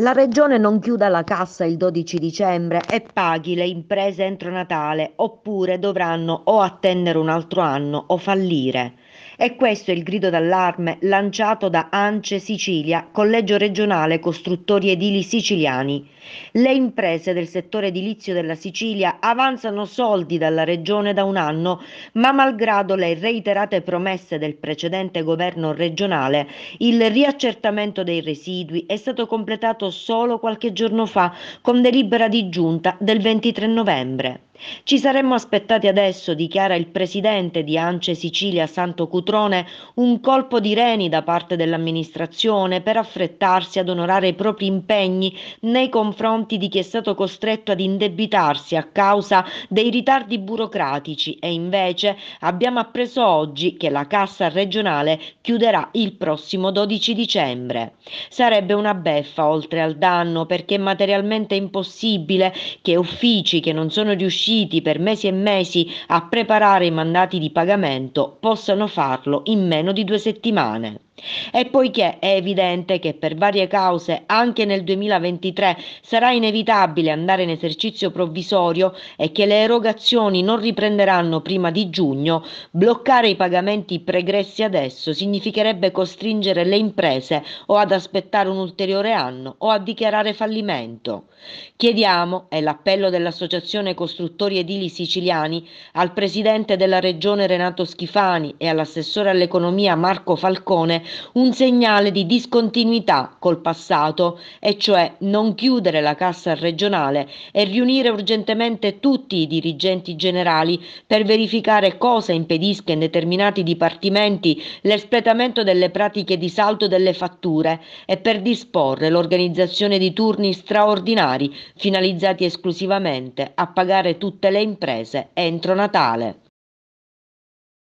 La regione non chiuda la cassa il 12 dicembre e paghi le imprese entro Natale oppure dovranno o attendere un altro anno o fallire. E questo è il grido d'allarme lanciato da ANCE Sicilia, Collegio regionale costruttori edili siciliani. Le imprese del settore edilizio della Sicilia avanzano soldi dalla regione da un anno, ma malgrado le reiterate promesse del precedente governo regionale, il riaccertamento dei residui è stato completato solo qualche giorno fa con delibera di giunta del 23 novembre. Ci saremmo aspettati adesso, dichiara il presidente di Ance Sicilia Santo Cutrone, un colpo di reni da parte dell'amministrazione per affrettarsi ad onorare i propri impegni nei confronti di chi è stato costretto ad indebitarsi a causa dei ritardi burocratici e invece abbiamo appreso oggi che la cassa regionale chiuderà il prossimo 12 dicembre. Sarebbe una beffa oltre al danno perché è materialmente impossibile che uffici che non sono riusciti riusciti per mesi e mesi a preparare i mandati di pagamento possano farlo in meno di due settimane. E poiché è evidente che per varie cause anche nel 2023 sarà inevitabile andare in esercizio provvisorio e che le erogazioni non riprenderanno prima di giugno, bloccare i pagamenti pregressi adesso significherebbe costringere le imprese o ad aspettare un ulteriore anno o a dichiarare fallimento. Chiediamo, è l'appello dell'Associazione Costruttori Edili Siciliani, al Presidente della Regione Renato Schifani e all'assessore all'economia Marco Falcone, un segnale di discontinuità col passato, e cioè non chiudere la cassa regionale e riunire urgentemente tutti i dirigenti generali per verificare cosa impedisca in determinati dipartimenti l'espletamento delle pratiche di salto delle fatture e per disporre l'organizzazione di turni straordinari finalizzati esclusivamente a pagare tutte le imprese entro Natale.